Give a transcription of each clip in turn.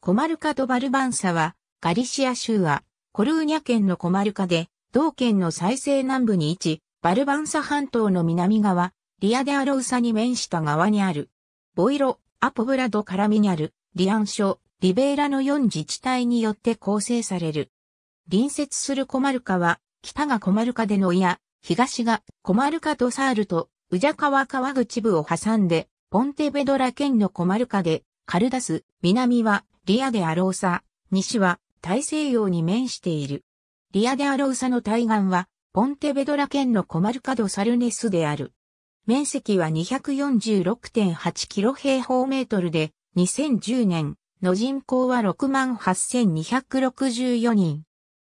コマルカ・ド・バルバンサは、ガリシア州は、コルーニャ県のコマルカで、同県の最西南部に位置、バルバンサ半島の南側、リアデアロウサに面した側にある、ボイロ、アポブラドカラミニャル、リアンショ、リベーラの4自治体によって構成される。隣接するコマルカは、北がコマルカでのいや、東がコマルカドサールと、ウジャ川川口部を挟んで、ポンテベドラ県のコマルカで、カルダス、南はリアデアローサ、西は大西洋に面している。リアデアローサの対岸は、ポンテベドラ県のコマルカドサルネスである。面積は246.8キロ平方メートルで、2010年の人口は68,264人。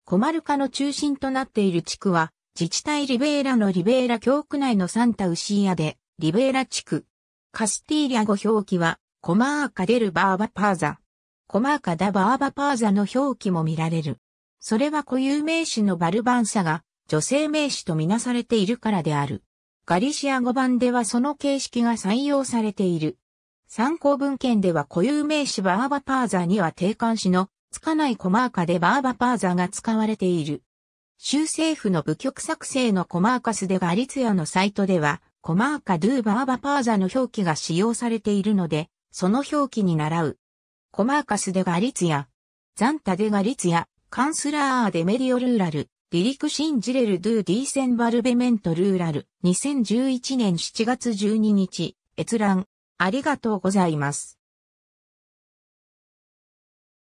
コマルカの中心となっている地区は、自治体リベーラのリベーラ教区内のサンタウシーアで、リベーラ地区。カスティーリャ語表記は、コマーカデルバーバパーザ。コマーカダ・バーバパーザの表記も見られる。それは固有名詞のバルバンサが女性名詞とみなされているからである。ガリシア語版ではその形式が採用されている。参考文献では固有名詞バーバパーザには定冠詞のつかないコマーカでバーバパーザが使われている。州政府の部局作成のコマーカスでガリツヤのサイトではコマーカドゥーバーバパーザの表記が使用されているので、その表記に習う。コマーカス・デ・ガリツヤ、ザンタ・デ・ガリツヤ、カンスラー・デ・メディオ・ルーラル、リリク・シンジレル・ドゥ・ディーセン・バルベメント・ルーラル、2011年7月12日、閲覧、ありがとうございます。